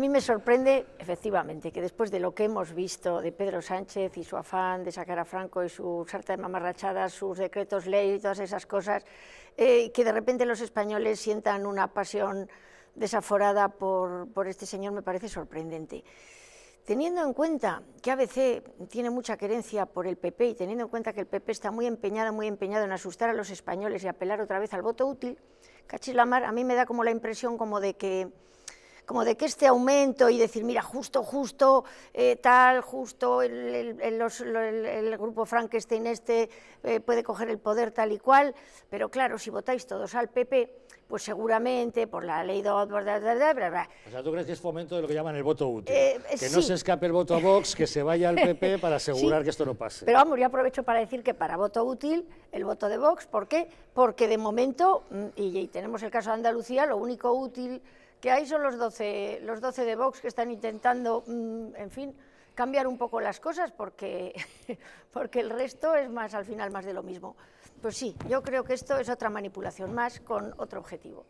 A mí me sorprende, efectivamente, que después de lo que hemos visto de Pedro Sánchez y su afán de sacar a Franco y su sarta de mamarrachadas, sus decretos ley y todas esas cosas, eh, que de repente los españoles sientan una pasión desaforada por, este señor me parece sorprendente. Teniendo en cuenta que ABC tiene mucha querencia por el PP y teniendo en cuenta que el PP está muy empeñado, muy empeñado en asustar a los españoles y apelar otra vez al voto útil, Lamar a mí me da como la impresión como de que como de que este aumento y decir, mira, justo, justo, eh, tal, justo, el, grupo Frankenstein este eh, puede coger el poder tal y cual, pero claro, si votáis todos al PP, pues seguramente por la ley de... O sea, ¿tú crees que es fomento de lo que llaman el voto útil? Eh, que no se escape el voto a Vox, que se vaya al PP para asegurar que esto no pase. Pero vamos, yo aprovecho para decir que para voto útil, el voto de Vox, ¿por qué? Porque de momento, mm, y, y tenemos el caso de Andalucía, lo único útil que ahí son los 12, los de Vox que están intentando, mm, en fin, cambiar un poco las cosas porque, porque el resto es más, al final, más de lo mismo. Pues sí, yo creo que esto es otra manipulación más con otro objetivo.